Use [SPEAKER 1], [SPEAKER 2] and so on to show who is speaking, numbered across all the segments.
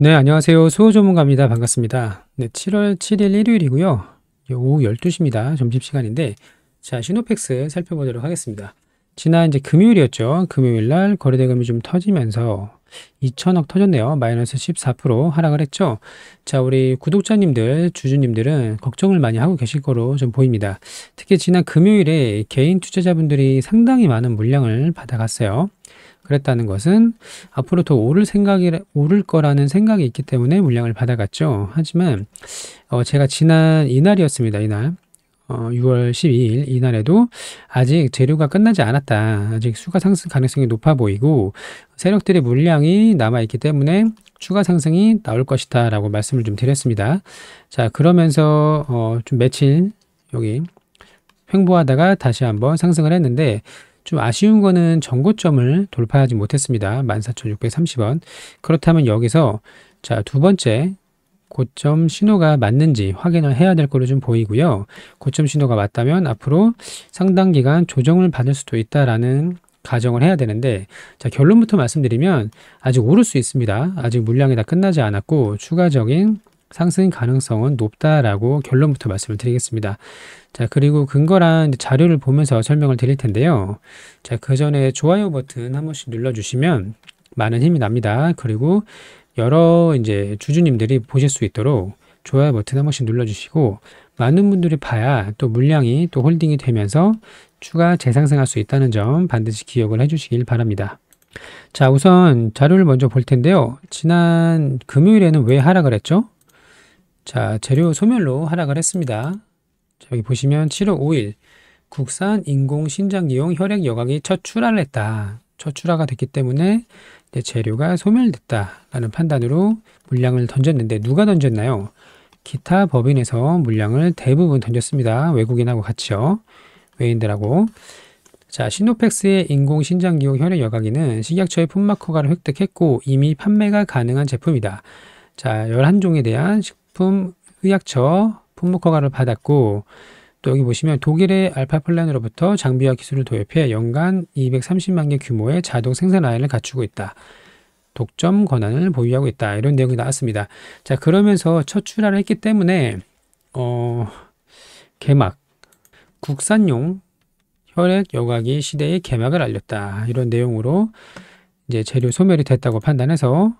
[SPEAKER 1] 네, 안녕하세요. 수호 전문가입니다. 반갑습니다. 네, 7월 7일 일요일이고요. 오후 12시입니다. 점심시간인데 자, 시노팩스 살펴보도록 하겠습니다. 지난 이제 금요일이었죠. 금요일 날 거래대금이 좀 터지면서 2천억 터졌네요. 마이너스 14% 하락을 했죠. 자, 우리 구독자님들, 주주님들은 걱정을 많이 하고 계실 거로 좀 보입니다. 특히 지난 금요일에 개인 투자자분들이 상당히 많은 물량을 받아갔어요. 그랬다는 것은 앞으로 더 오를 생각이 오를 거라는 생각이 있기 때문에 물량을 받아갔죠. 하지만 어, 제가 지난 이날이었습니다. 이날 어, 6월 12일 이날에도 아직 재료가 끝나지 않았다. 아직 수가 상승 가능성이 높아 보이고 세력들의 물량이 남아 있기 때문에 추가 상승이 나올 것이다 라고 말씀을 좀 드렸습니다. 자 그러면서 어, 좀 며칠 여기 횡보하다가 다시 한번 상승을 했는데 좀 아쉬운 거는 전고점을 돌파하지 못했습니다. 14,630원. 그렇다면 여기서 자, 두 번째 고점 신호가 맞는지 확인을 해야 될 거로 좀 보이고요. 고점 신호가 맞다면 앞으로 상당 기간 조정을 받을 수도 있다라는 가정을 해야 되는데 자 결론부터 말씀드리면 아직 오를 수 있습니다. 아직 물량이 다 끝나지 않았고 추가적인 상승 가능성은 높다라고 결론부터 말씀을 드리겠습니다. 자, 그리고 근거란 자료를 보면서 설명을 드릴 텐데요. 자, 그 전에 좋아요 버튼 한 번씩 눌러주시면 많은 힘이 납니다. 그리고 여러 이제 주주님들이 보실 수 있도록 좋아요 버튼 한 번씩 눌러주시고 많은 분들이 봐야 또 물량이 또 홀딩이 되면서 추가 재상승할 수 있다는 점 반드시 기억을 해주시길 바랍니다. 자 우선 자료를 먼저 볼 텐데요. 지난 금요일에는 왜 하락을 했죠? 자, 재료 소멸로 하락을 했습니다. 자, 여기 보시면 7월 5일 국산 인공 신장기용 혈액 여각이 첫 출하를 했다. 첫 출하가 됐기 때문에 재료가 소멸됐다라는 판단으로 물량을 던졌는데 누가 던졌나요? 기타 법인에서 물량을 대부분 던졌습니다. 외국인하고 같이요. 외인들하고. 자, 시노펙스의 인공 신장기용 혈액 여각이는 식약처의 품마커가를 획득했고 이미 판매가 가능한 제품이다. 자, 11종에 대한 식 식품 의약처 품목 허가를 받았고 또 여기 보시면 독일의 알파플랜으로부터 장비와 기술을 도입해 연간 230만 개 규모의 자동 생산 라인을 갖추고 있다. 독점 권한을 보유하고 있다. 이런 내용이 나왔습니다. 자, 그러면서 첫 출하를 했기 때문에, 어, 개막. 국산용 혈액 여과기 시대의 개막을 알렸다. 이런 내용으로 이제 재료 소멸이 됐다고 판단해서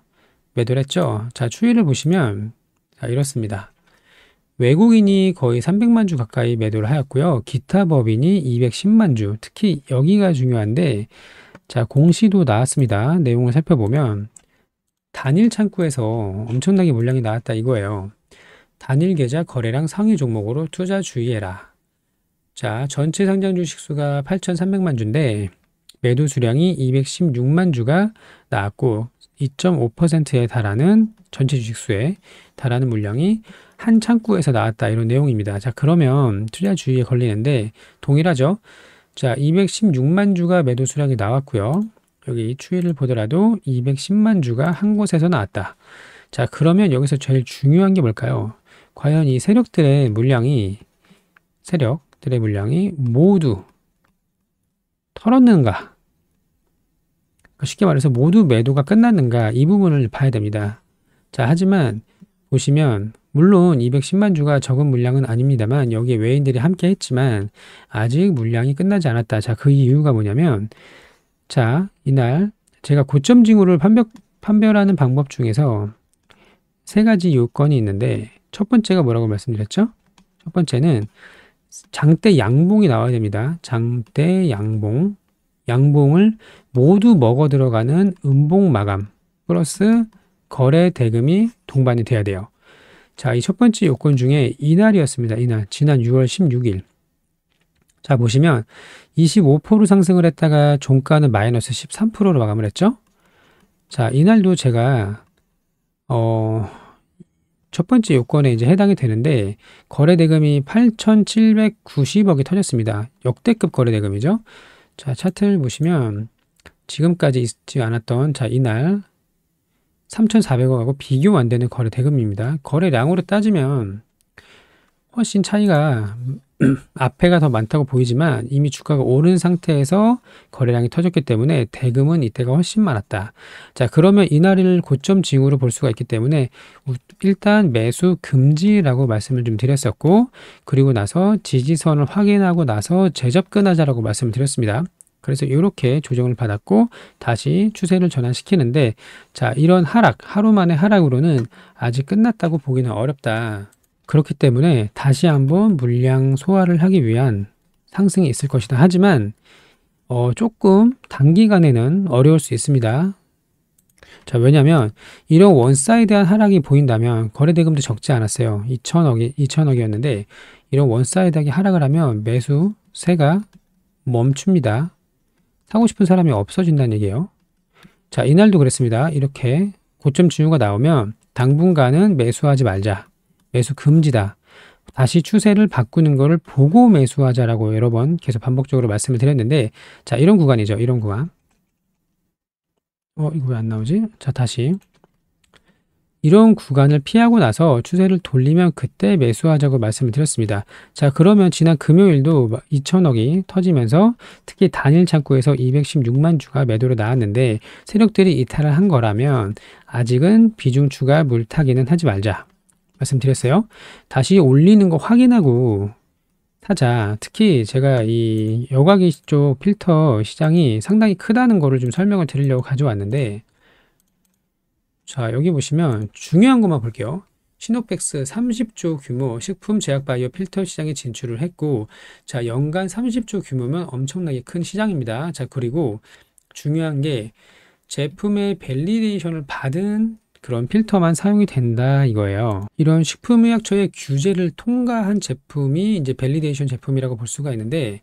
[SPEAKER 1] 매도를 했죠. 자, 추이를 보시면 자, 아, 이렇습니다. 외국인이 거의 300만 주 가까이 매도를 하였고요. 기타 법인이 210만 주, 특히 여기가 중요한데 자, 공시도 나왔습니다. 내용을 살펴보면 단일 창구에서 엄청나게 물량이 나왔다 이거예요. 단일 계좌 거래량 상위 종목으로 투자 주의해라. 자, 전체 상장 주식수가 8,300만 주인데 매도 수량이 216만 주가 나왔고 2.5%에 달하는 전체 주식수에 달하는 물량이 한 창구에서 나왔다 이런 내용입니다. 자 그러면 투자주의에 걸리는데 동일하죠. 자 216만 주가 매도 수량이 나왔고요. 여기 추이를 보더라도 210만 주가 한 곳에서 나왔다. 자 그러면 여기서 제일 중요한 게 뭘까요? 과연 이 세력들의 물량이 세력들의 물량이 모두 털었는가? 그러니까 쉽게 말해서 모두 매도가 끝났는가 이 부분을 봐야 됩니다. 자, 하지만 보시면 물론 210만 주가 적은 물량은 아닙니다만 여기에 외인들이 함께 했지만 아직 물량이 끝나지 않았다. 자, 그 이유가 뭐냐면 자, 이날 제가 고점 징후를 판별, 판별하는 방법 중에서 세 가지 요건이 있는데 첫 번째가 뭐라고 말씀드렸죠? 첫 번째는 장대 양봉이 나와야 됩니다. 장대 양봉. 양봉을 모두 먹어 들어가는 음봉 마감 플러스 거래 대금이 동반이 돼야 돼요. 자, 이 첫 번째 요건 중에 이날이었습니다. 이날, 지난 6월 16일. 자, 보시면 2 5 상승을 했다가 종가는 마이너스 13%로 마감을 했죠? 자, 이날도 제가, 어, 첫 번째 요건에 이제 해당이 되는데, 거래대금이 8,790억이 터졌습니다. 역대급 거래대금이죠? 자, 차트를 보시면 지금까지 있지 않았던 자, 이날 3,400억하고 비교 안 되는 거래 대금입니다. 거래량으로 따지면 훨씬 차이가 앞에가 더 많다고 보이지만 이미 주가가 오른 상태에서 거래량이 터졌기 때문에 대금은 이때가 훨씬 많았다. 자, 그러면 이날을 고점 징후로 볼 수가 있기 때문에 일단 매수 금지라고 말씀을 좀 드렸었고 그리고 나서 지지선을 확인하고 나서 재접근하자라고 말씀을 드렸습니다. 그래서 이렇게 조정을 받았고 다시 추세를 전환시키는데 자 이런 하락 하루 만의 하락으로는 아직 끝났다고 보기는 어렵다 그렇기 때문에 다시 한번 물량 소화를 하기 위한 상승이 있을 것이다. 하지만 어, 조금 단기간에는 어려울 수 있습니다. 자, 왜냐면 하 이런 원사에대한 하락이 보인다면 거래대금도 적지 않았어요. 2천억이 2천억이었는데 이런 원사에드하 하락을 하면 매수 세가 멈춥니다. 사고 싶은 사람이 없어진다는 얘기예요. 자, 이날도 그랬습니다. 이렇게 고점 지우가 나오면 당분간은 매수하지 말자. 매수 금지다. 다시 추세를 바꾸는 것을 보고 매수하자라고 여러 번 계속 반복적으로 말씀을 드렸는데 자 이런 구간이죠. 이런 구간. 어 이거 왜 안 나오지? 자 다시 이런 구간을 피하고 나서 추세를 돌리면 그때 매수하자고 말씀을 드렸습니다. 자 그러면 지난 금요일도 2천억이 터지면서 특히 단일 창구에서 216만 주가 매도로 나왔는데 세력들이 이탈을 한 거라면 아직은 비중 추가 물타기는 하지 말자. 말씀드렸어요. 다시 올리는 거 확인하고 사자. 특히 제가 이 여과기 쪽 필터 시장이 상당히 크다는 거를 좀 설명을 드리려고 가져왔는데 자 여기 보시면 중요한 것만 볼게요. 시노펙스 30조 규모 식품 제약 바이오 필터 시장에 진출을 했고 자 연간 30조 규모면 엄청나게 큰 시장입니다. 자 그리고 중요한 게 제품의 밸리데이션을 받은 그런 필터만 사용이 된다 이거예요. 이런 식품의약처의 규제를 통과한 제품이 이제 밸리데이션 제품이라고 볼 수가 있는데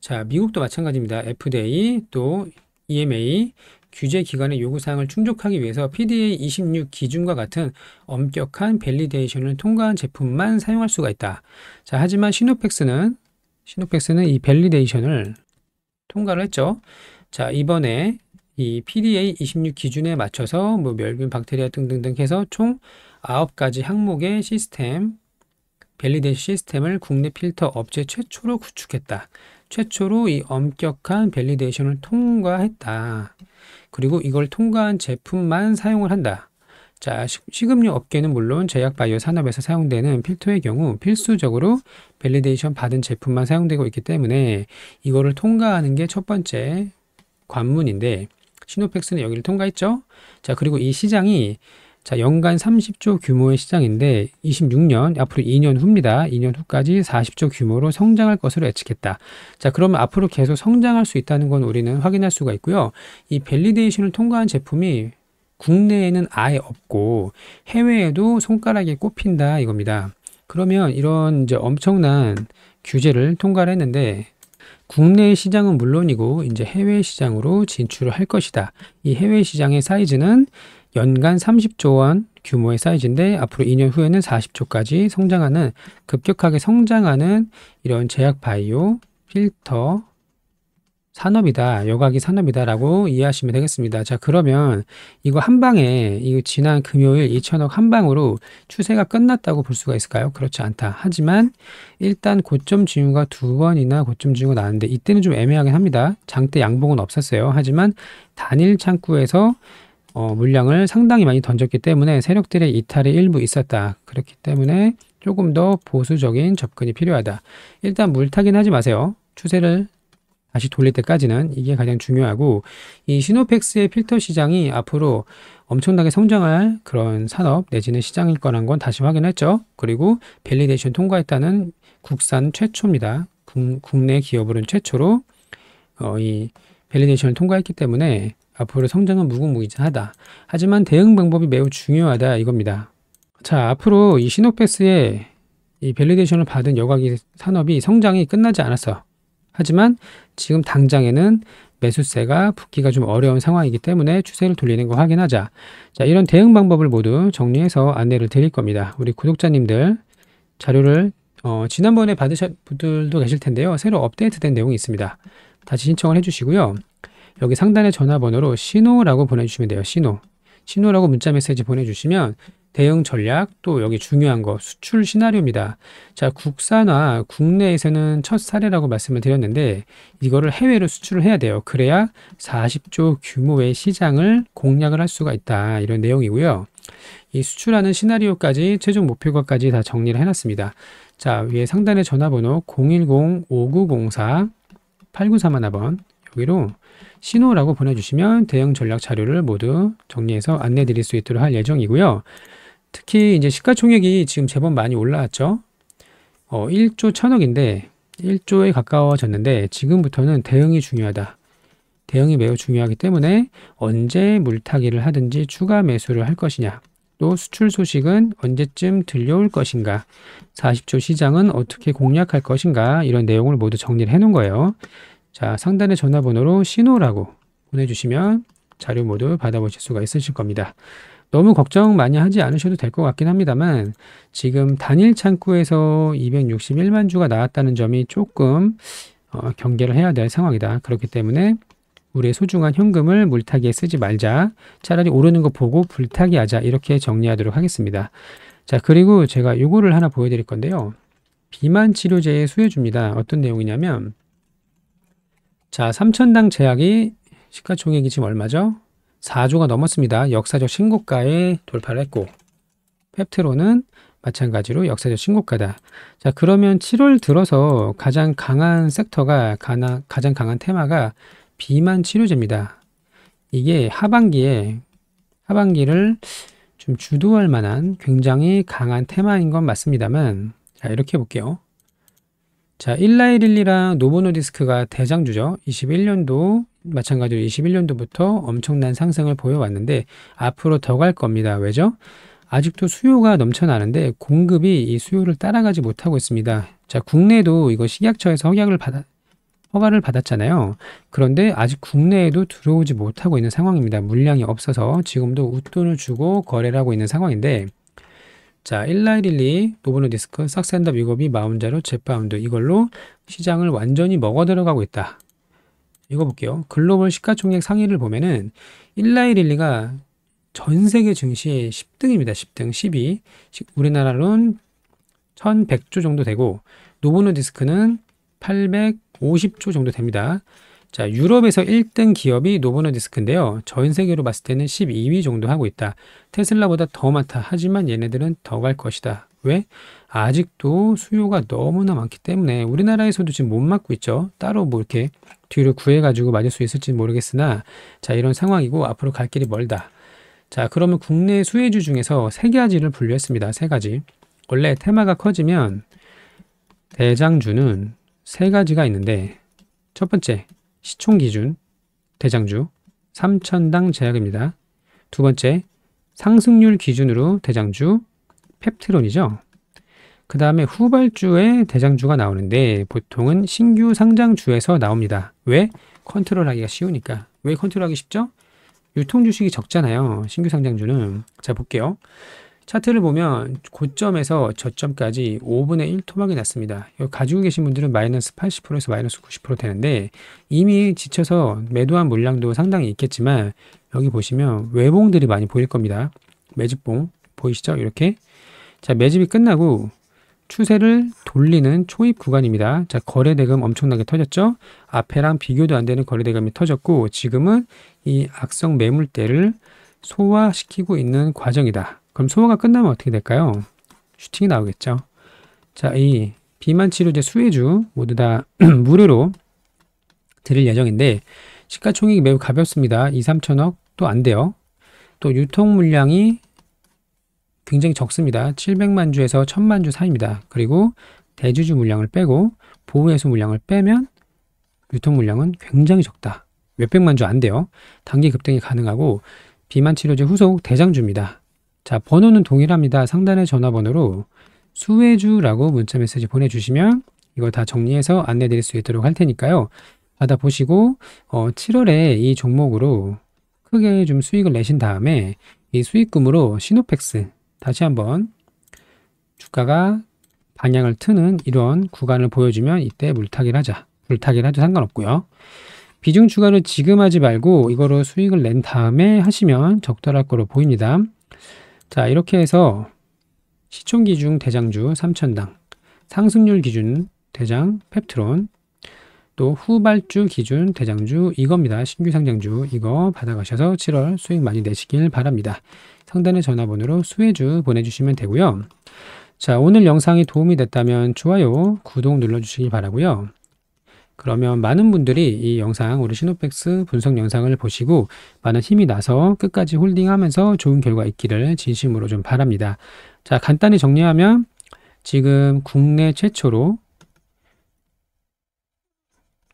[SPEAKER 1] 자 미국도 마찬가지입니다. FDA 또 EMA 규제 기관의 요구사항을 충족하기 위해서 PDA 26 기준과 같은 엄격한 밸리데이션을 통과한 제품만 사용할 수가 있다. 자, 하지만 시노팩스는 시노팩스는 이 밸리데이션을 통과를 했죠. 자, 이번에 이 PDA 26 기준에 맞춰서 뭐 멸균, 박테리아 등등등 해서 총 아홉 가지 항목의 시스템, 밸리데이 시스템을 국내 필터 업체 최초로 구축했다. 최초로 이 엄격한 밸리데이션을 통과했다. 그리고 이걸 통과한 제품만 사용을 한다. 자, 식음료 업계는 물론 제약 바이오 산업에서 사용되는 필터의 경우 필수적으로 밸리데이션 받은 제품만 사용되고 있기 때문에 이거를 통과하는 게 첫 번째 관문인데 시노펙스는 여기를 통과했죠. 자, 그리고 이 시장이 자, 연간 30조 규모의 시장인데 26년, 앞으로 2년 후입니다. 2년 후까지 40조 규모로 성장할 것으로 예측했다. 자, 그러면 앞으로 계속 성장할 수 있다는 건 우리는 확인할 수가 있고요. 이 밸리데이션을 통과한 제품이 국내에는 아예 없고 해외에도 손가락에 꼽힌다 이겁니다. 그러면 이런 이제 엄청난 규제를 통과를 했는데 국내 시장은 물론이고 이제 해외 시장으로 진출을 할 것이다. 이 해외 시장의 사이즈는 연간 30조 원 규모의 사이즈인데 앞으로 2년 후에는 40조까지 성장하는 급격하게 성장하는 이런 제약 바이오, 필터, 산업이다. 여각이 산업이다라고 이해하시면 되겠습니다. 자, 그러면 이거 한 방에 이 지난 금요일 2천억 한 방으로 추세가 끝났다고 볼 수가 있을까요? 그렇지 않다. 하지만 일단 고점 지우가 두 번이나 고점 지우가 나왔는데 이때는 좀 애매하긴 합니다. 장대 양봉은 없었어요. 하지만 단일 창구에서 어, 물량을 상당히 많이 던졌기 때문에 세력들의 이탈이 일부 있었다. 그렇기 때문에 조금 더 보수적인 접근이 필요하다. 일단 물타기는 하지 마세요. 추세를 다시 돌릴 때까지는 이게 가장 중요하고 이 시노펙스의 필터 시장이 앞으로 엄청나게 성장할 그런 산업 내지는 시장일 거란 건 다시 확인했죠. 그리고 밸리데이션 통과했다는 국산 최초입니다. 국내 기업으로는 최초로 어, 이 밸리데이션을 통과했기 때문에 앞으로 성장은 무궁무진하다. 하지만 대응 방법이 매우 중요하다 이겁니다. 자 앞으로 이 시노펙스의 이 밸리데이션을 받은 여과기 산업이 성장이 끝나지 않았어. 하지만 지금 당장에는 매수세가 붙기가 좀 어려운 상황이기 때문에 추세를 돌리는 거 확인하자. 자, 이런 대응 방법을 모두 정리해서 안내를 드릴 겁니다. 우리 구독자님들 자료를 어, 지난번에 받으신 분들도 계실 텐데요. 새로 업데이트된 내용이 있습니다. 다시 신청을 해주시고요. 여기 상단에 전화번호로 신호라고 보내주시면 돼요. 신호. 신호라고 문자 메시지 보내주시면 대응 전략 또 여기 중요한 거 수출 시나리오입니다. 자 국산화 국내에서는 첫 사례라고 말씀을 드렸는데 이거를 해외로 수출을 해야 돼요. 그래야 40조 규모의 시장을 공략을 할 수가 있다 이런 내용이고요. 이 수출하는 시나리오까지 최종 목표가까지 다 정리를 해놨습니다. 자 위에 상단에 전화번호 010-5904 8931번 여기로 신호라고 보내주시면 대형 전략 자료를 모두 정리해서 안내 드릴 수 있도록 할 예정이고요. 특히 이제 시가총액이 지금 제법 많이 올라왔죠. 어, 1조 0억인데 1조에 가까워졌는데 지금부터는 대응이 중요하다. 대응이 매우 중요하기 때문에 언제 물타기를 하든지 추가 매수를 할 것이냐. 또 수출 소식은 언제쯤 들려올 것인가. 40조 시장은 어떻게 공략할 것인가. 이런 내용을 모두 정리를 해놓은 거예요. 자, 상단의 전화번호로 신호라고 보내주시면 자료 모두 받아보실 수가 있으실 겁니다. 너무 걱정 많이 하지 않으셔도 될 것 같긴 합니다만 지금 단일 창구에서 261만 주가 나왔다는 점이 조금 어, 경계를 해야 될 상황이다. 그렇기 때문에 우리의 소중한 현금을 물타기에 쓰지 말자. 차라리 오르는 거 보고 불타기 하자. 이렇게 정리하도록 하겠습니다. 자, 그리고 제가 요거를 하나 보여드릴 건데요. 비만 치료제의 수혜주입니다. 어떤 내용이냐면 자, 3천당 제약이 시가총액이 지금 얼마죠? 4조가 넘었습니다. 역사적 신고가에 돌파를 했고 펩트로는 마찬가지로 역사적 신고가다. 자 그러면 7월 들어서 가장 강한 섹터가 가나, 가장 강한 테마가 비만 치료제입니다. 이게 하반기에 하반기를 좀 주도할 만한 굉장히 강한 테마인 건 맞습니다만 자 이렇게 볼게요. 자, 일라이릴리랑 노보노디스크가 대장주죠. 21년도 마찬가지로 21년도부터 엄청난 상승을 보여왔는데 앞으로 더 갈 겁니다. 왜죠? 아직도 수요가 넘쳐나는데 공급이 이 수요를 따라가지 못하고 있습니다. 자, 국내도 이거 식약처에서 허약을 받아 허가를 받았잖아요. 그런데 아직 국내에도 들어오지 못하고 있는 상황입니다. 물량이 없어서 지금도 웃돈을 주고 거래를 하고 있는 상황인데 자, 1912 노브노 디스크 삭센더 미국이 마운자로 제파운드 이걸로 시장을 완전히 먹어 들어가고 있다. 이거 볼게요. 글로벌 시가총액 상위를 보면은 1912가 전 세계 증시 10등입니다. 10등, 12. 우리나라로는 1100조 정도 되고 노브노 디스크는 850조 정도 됩니다. 자, 유럽에서 1등 기업이 노보노 디스크인데요. 전 세계로 봤을 때는 12위 정도 하고 있다. 테슬라보다 더 많다. 하지만 얘네들은 더 갈 것이다. 왜? 아직도 수요가 너무나 많기 때문에 우리나라에서도 지금 못 맞고 있죠. 따로 뭐 이렇게 뒤를 구해가지고 맞을 수 있을지 모르겠으나 자, 이런 상황이고 앞으로 갈 길이 멀다. 자, 그러면 국내 수혜주 중에서 세 가지를 분류했습니다. 세 가지. 원래 테마가 커지면 대장주는 세 가지가 있는데 첫 번째 시총 기준 대장주 3천당 제약입니다. 두 번째 상승률 기준으로 대장주 펩트론이죠. 그 다음에 후발주에 대장주가 나오는데 보통은 신규 상장주에서 나옵니다. 왜? 컨트롤하기가 쉬우니까. 왜 컨트롤하기 쉽죠? 유통 주식이 적잖아요. 신규 상장주는. 자 볼게요. 차트를 보면 고점에서 저점까지 5분의 1 토막이 났습니다. 가지고 계신 분들은 마이너스 80%에서 마이너스 90% 되는데 이미 지쳐서 매도한 물량도 상당히 있겠지만 여기 보시면 외봉들이 많이 보일 겁니다. 매집봉 보이시죠? 이렇게 자 매집이 끝나고 추세를 돌리는 초입 구간입니다. 자, 거래대금 엄청나게 터졌죠? 앞에랑 비교도 안 되는 거래대금이 터졌고, 지금은 이 악성 매물대를 소화시키고 있는 과정이다. 그럼 소화가 끝나면 어떻게 될까요? 슈팅이 나오겠죠. 자, 이 비만 치료제 수혜주 모두 다 무료로 드릴 예정인데 시가총액이 매우 가볍습니다. 2, 3천억 또안 돼요. 또 유통 물량이 굉장히 적습니다. 700만 주에서 1000만 주 사이입니다. 그리고 대주주 물량을 빼고 보호해수 물량을 빼면 유통 물량은 굉장히 적다. 몇백만 주 안 돼요. 단기 급등이 가능하고 비만 치료제 후속 대장주입니다. 자, 번호는 동일합니다. 상단의 전화번호로 수혜주라고 문자 메시지 보내주시면 이걸 다 정리해서 안내 드릴 수 있도록 할 테니까요. 받아보시고 어, 7월에 이 종목으로 크게 좀 수익을 내신 다음에 이 수익금으로 시노펙스 다시 한번 주가가 방향을 트는 이런 구간을 보여주면 이때 물타기를 하자. 물타기를 해도 상관없고요. 비중 추가를 지금 하지 말고 이거로 수익을 낸 다음에 하시면 적절할 거로 보입니다. 자 이렇게 해서 시총 기중 대장주 삼천당 상승률 기준 대장 펩트론 또 후발주 기준 대장주 이겁니다. 신규 상장주 이거 받아가셔서 7월 수익 많이 내시길 바랍니다. 상단의 전화번호로 수혜주 보내주시면 되고요. 자 오늘 영상이 도움이 됐다면 좋아요, 구독 눌러주시기 바라고요. 그러면 많은 분들이 이 영상, 우리 시노팩스 분석 영상을 보시고 많은 힘이 나서 끝까지 홀딩하면서 좋은 결과 있기를 진심으로 좀 바랍니다. 자, 간단히 정리하면 지금 국내 최초로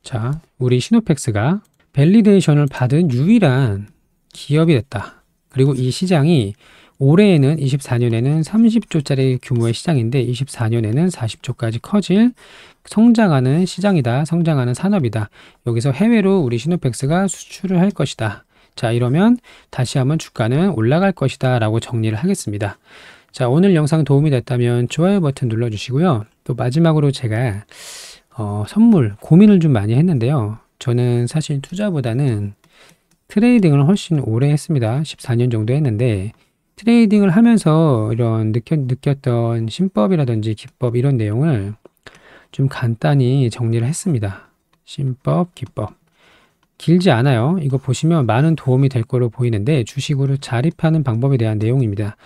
[SPEAKER 1] 자, 우리 시노팩스가 밸리데이션을 받은 유일한 기업이 됐다. 그리고 이 시장이 올해에는 24년에는 30조짜리 규모의 시장인데 24년에는 40조까지 커질 성장하는 시장이다. 성장하는 산업이다. 여기서 해외로 우리 시노펙스가 수출을 할 것이다. 자 이러면 다시 한번 주가는 올라갈 것이다 라고 정리를 하겠습니다. 자 오늘 영상 도움이 됐다면 좋아요 버튼 눌러주시고요. 또 마지막으로 제가 어, 선물 고민을 좀 많이 했는데요. 저는 사실 투자보다는 트레이딩을 훨씬 오래 했습니다. 14년 정도 했는데 트레이딩을 하면서 이런 느꼈, 던심법이라든지 기법 이런 내용을 좀 간단히 정리를 했습니다. 심법 기법. 길지 않아요. 이거 보시면 많은 도움이 될 거로 보이는데 주식으로 자립하는 방법에 대한 내용입니다.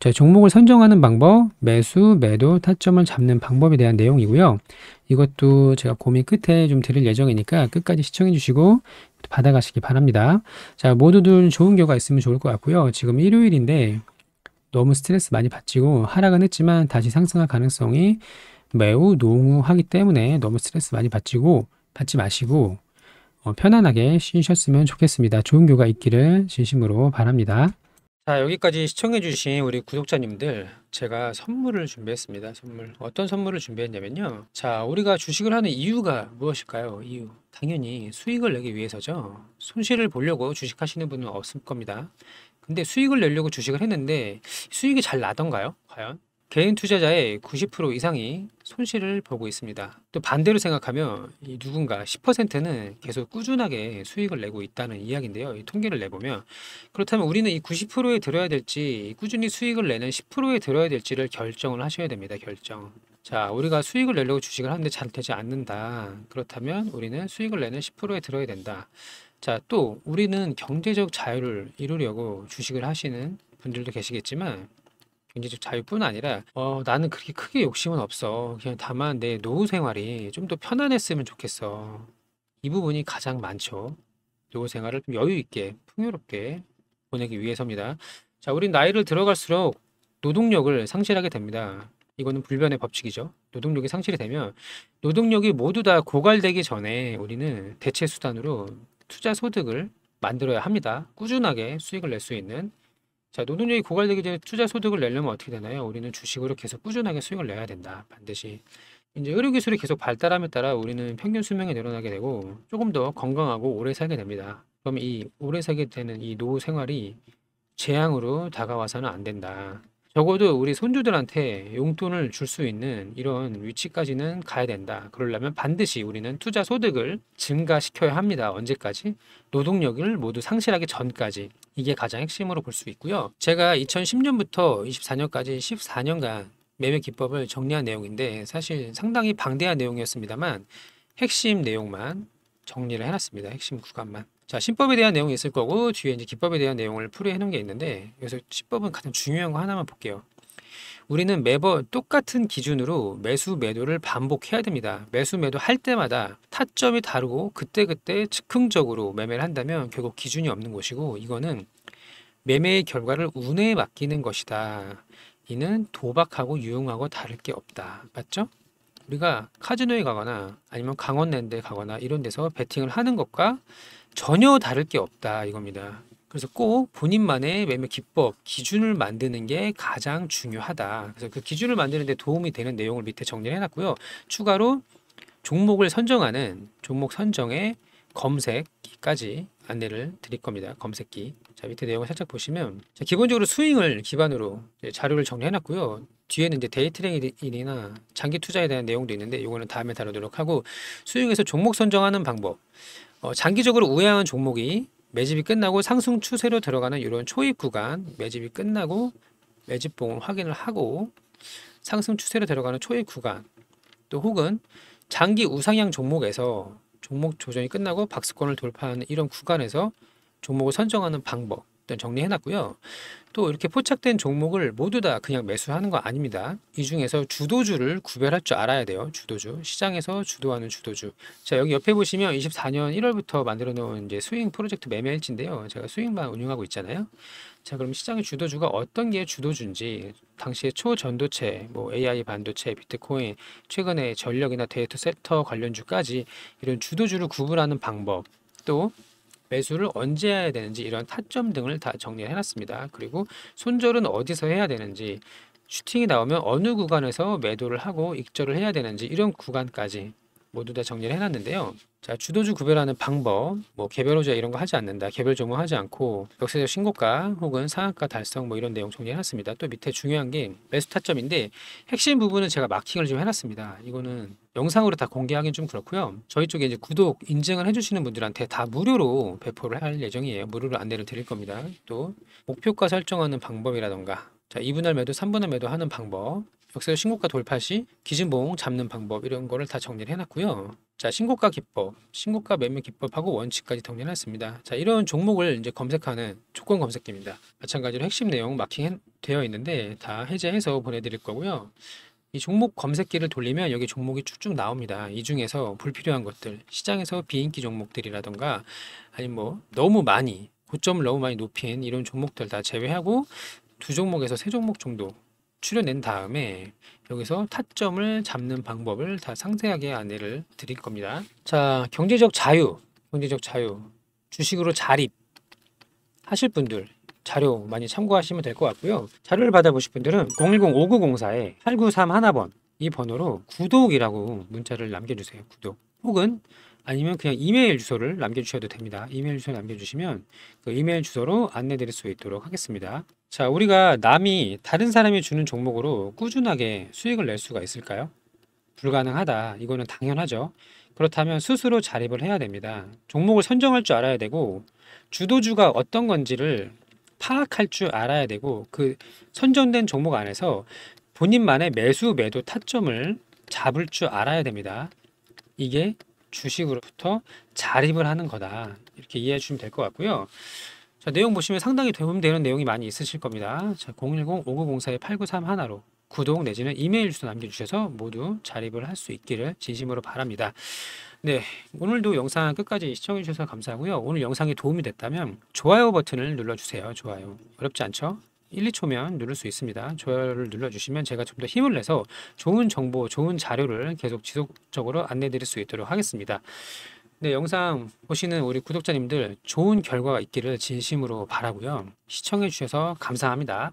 [SPEAKER 1] 저 종목을 선정하는 방법, 매수, 매도, 타점을 잡는 방법에 대한 내용이고요. 이것도 제가 고민 끝에 좀 드릴 예정이니까 끝까지 시청해 주시고 받아가시기 바랍니다. 자, 모두들 좋은 결과 있으면 좋을 것 같고요. 지금 일요일인데 너무 스트레스 많이 받치고 하락은 했지만 다시 상승할 가능성이 매우 농후하기 때문에 너무 스트레스 많이 받치고 받지 마시고 어, 편안하게 쉬셨으면 좋겠습니다. 좋은 교가 있기를 진심으로 바랍니다. 자, 여기까지 시청해주신 우리 구독자님들, 제가 선물을 준비했습니다. 선물. 어떤 선물을 준비했냐면요. 자, 우리가 주식을 하는 이유가 무엇일까요? 이유. 당연히 수익을 내기 위해서죠. 손실을 보려고 주식하시는 분은 없을 겁니다. 근데 수익을 내려고 주식을 했는데 수익이 잘 나던가요? 과연? 개인 투자자의 90% 이상이 손실을 보고 있습니다. 또 반대로 생각하면 누군가 10%는 계속 꾸준하게 수익을 내고 있다는 이야기인데요. 이 통계를 내보면 그렇다면 우리는 이 90%에 들어야 될지 꾸준히 수익을 내는 10%에 들어야 될지를 결정을 하셔야 됩니다. 결정. 자, 우리가 수익을 내려고 주식을 하는데 잘 되지 않는다. 그렇다면 우리는 수익을 내는 10%에 들어야 된다. 자, 또 우리는 경제적 자유를 이루려고 주식을 하시는 분들도 계시겠지만 경제적 자유뿐 아니라 어, 나는 그렇게 크게 욕심은 없어. 그냥 다만 내 노후 생활이 좀 더 편안했으면 좋겠어. 이 부분이 가장 많죠. 노후 생활을 좀 여유 있게 풍요롭게 보내기 위해서입니다. 자, 우린 나이를 들어갈수록 노동력을 상실하게 됩니다. 이거는 불변의 법칙이죠. 노동력이 상실이 되면 노동력이 모두 다 고갈되기 전에 우리는 대체 수단으로 투자 소득을 만들어야 합니다. 꾸준하게 수익을 낼 수 있는 자, 노동력이 고갈되기 전에 투자 소득을 내려면 어떻게 되나요? 우리는 주식으로 계속 꾸준하게 수익을 내야 된다. 반드시. 이제 의료기술이 계속 발달함에 따라 우리는 평균 수명이 늘어나게 되고 조금 더 건강하고 오래 살게 됩니다. 그럼 이 오래 살게 되는 이 노후 생활이 재앙으로 다가와서는 안 된다. 적어도 우리 손주들한테 용돈을 줄 수 있는 이런 위치까지는 가야 된다. 그러려면 반드시 우리는 투자 소득을 증가시켜야 합니다. 언제까지? 노동력을 모두 상실하기 전까지. 이게 가장 핵심으로 볼 수 있고요. 제가 2010년부터 24년까지 14년간 매매 기법을 정리한 내용인데 사실 상당히 방대한 내용이었습니다만 핵심 내용만 정리를 해놨습니다. 핵심 구간만. 자, 신법에 대한 내용이 있을 거고 뒤에 이제 기법에 대한 내용을 풀이해 놓은 게 있는데 여기서 신법은 가장 중요한 거 하나만 볼게요. 우리는 매번 똑같은 기준으로 매수 매도를 반복해야 됩니다. 매수 매도 할 때마다 타점이 다르고 그때그때 즉흥적으로 매매를 한다면 결국 기준이 없는 것이고 이거는 매매의 결과를 운에 맡기는 것이다. 이는 도박하고 유용하고 다를 게 없다. 맞죠? 우리가 카지노에 가거나 아니면 강원랜드에 가거나 이런 데서 베팅을 하는 것과 전혀 다를 게 없다 이겁니다. 그래서 꼭 본인만의 매매 기법, 기준을 만드는 게 가장 중요하다. 그래서 그 기준을 만드는 데 도움이 되는 내용을 밑에 정리해 놨고요. 추가로 종목을 선정하는 종목 선정의 검색기까지 안내를 드릴 겁니다. 검색기. 자, 밑에 내용을 살짝 보시면 자, 기본적으로 스윙을 기반으로 자료를 정리해 놨고요. 뒤에는 이제 데이트레이딩이나 장기 투자에 대한 내용도 있는데 이거는 다음에 다루도록 하고 수익에서 종목 선정하는 방법 어, 장기적으로 우회하는 종목이 매집이 끝나고 상승 추세로 들어가는 이런 초입 구간 매집이 끝나고 매집봉을 확인을 하고 상승 추세로 들어가는 초입 구간 또 혹은 장기 우상향 종목에서 종목 조정이 끝나고 박스권을 돌파하는 이런 구간에서 종목을 선정하는 방법 일단 정리해놨고요. 또 이렇게 포착된 종목을 모두 다 그냥 매수하는 거 아닙니다. 이 중에서 주도주를 구별할 줄 알아야 돼요. 주도주. 시장에서 주도하는 주도주. 자, 여기 옆에 보시면 24년 1월부터 만들어 놓은 이제 스윙 프로젝트 매매 일지인데요. 제가 스윙만 운영하고 있잖아요. 자, 그럼 시장의 주도주가 어떤 게 주도주인지 당시에 초전도체, 뭐 AI 반도체, 비트코인, 최근에 전력이나 데이터 섹터 관련주까지 이런 주도주를 구분하는 방법 또 매수를 언제 해야 되는지 이런 타점 등을 다 정리해 놨습니다. 그리고 손절은 어디서 해야 되는지 슈팅이 나오면 어느 구간에서 매도를 하고 익절을 해야 되는지 이런 구간까지 모두 다 정리를 해놨는데요. 자, 주도주 구별하는 방법, 뭐 개별 호재 이런 거 하지 않는다, 개별 종목 하지 않고 역세적 신고가 혹은 상한가 달성 뭐 이런 내용 정리해놨습니다. 또 밑에 중요한 게 매수 타점인데 핵심 부분은 제가 마킹을 좀 해놨습니다. 이거는 영상으로 다 공개하긴 좀 그렇고요. 저희 쪽에 이제 구독 인증을 해주시는 분들한테 다 무료로 배포를 할 예정이에요. 무료로 안내를 드릴 겁니다. 또 목표가 설정하는 방법이라던가 자, 2분할 매도, 3분할 매도 하는 방법, 역세적 신고가 돌파 시 기준봉 잡는 방법 이런 거를 다 정리를 해놨고요. 자, 신고가 기법, 신고가 매매 기법하고 원칙까지 정리했습니다. 자, 이런 종목을 이제 검색하는 조건 검색기입니다. 마찬가지로 핵심 내용 마킹되어 있는데 다 해제해서 보내드릴 거고요. 이 종목 검색기를 돌리면 여기 종목이 쭉쭉 나옵니다. 이 중에서 불필요한 것들, 시장에서 비인기 종목들이라던가 아니면 뭐 너무 많이 고점을 너무 많이 높인 이런 종목들 다 제외하고 두 종목에서 세 종목 정도 추려낸 다음에 여기서 타점을 잡는 방법을 다 상세하게 안내를 드릴 겁니다. 자, 경제적 자유, 경제적 자유, 주식으로 자립 하실 분들 자료 많이 참고하시면 될 것 같고요. 자료를 받아보실 분들은 010-5904-8931번 이 번호로 구독이라고 문자를 남겨주세요. 구독 혹은 아니면 그냥 이메일 주소를 남겨주셔도 됩니다. 이메일 주소 남겨주시면 그 이메일 주소로 안내드릴 수 있도록 하겠습니다. 자, 우리가 남이 다른 사람이 주는 종목으로 꾸준하게 수익을 낼 수가 있을까요? 불가능하다. 이거는 당연하죠. 그렇다면 스스로 자립을 해야 됩니다. 종목을 선정할 줄 알아야 되고 주도주가 어떤 건지를 파악할 줄 알아야 되고 그 선정된 종목 안에서 본인만의 매수 매도 타점을 잡을 줄 알아야 됩니다. 이게 주식으로부터 자립을 하는 거다. 이렇게 이해해 주시면 될 것 같고요. 자, 내용 보시면 상당히 도움되는 내용이 많이 있으실 겁니다. 자, 010-5904-8931로 구독 내지는 이메일 주소 남겨주셔서 모두 자립을 할 수 있기를 진심으로 바랍니다. 네, 오늘도 영상 끝까지 시청해 주셔서 감사하고요. 오늘 영상이 도움이 됐다면 좋아요 버튼을 눌러주세요. 좋아요. 어렵지 않죠? 1, 2초면 누를 수 있습니다. 조회를 눌러주시면 제가 좀 더 힘을 내서 좋은 정보, 좋은 자료를 계속 지속적으로 안내드릴 수 있도록 하겠습니다. 네, 영상 보시는 우리 구독자님들 좋은 결과가 있기를 진심으로 바라고요. 시청해주셔서 감사합니다.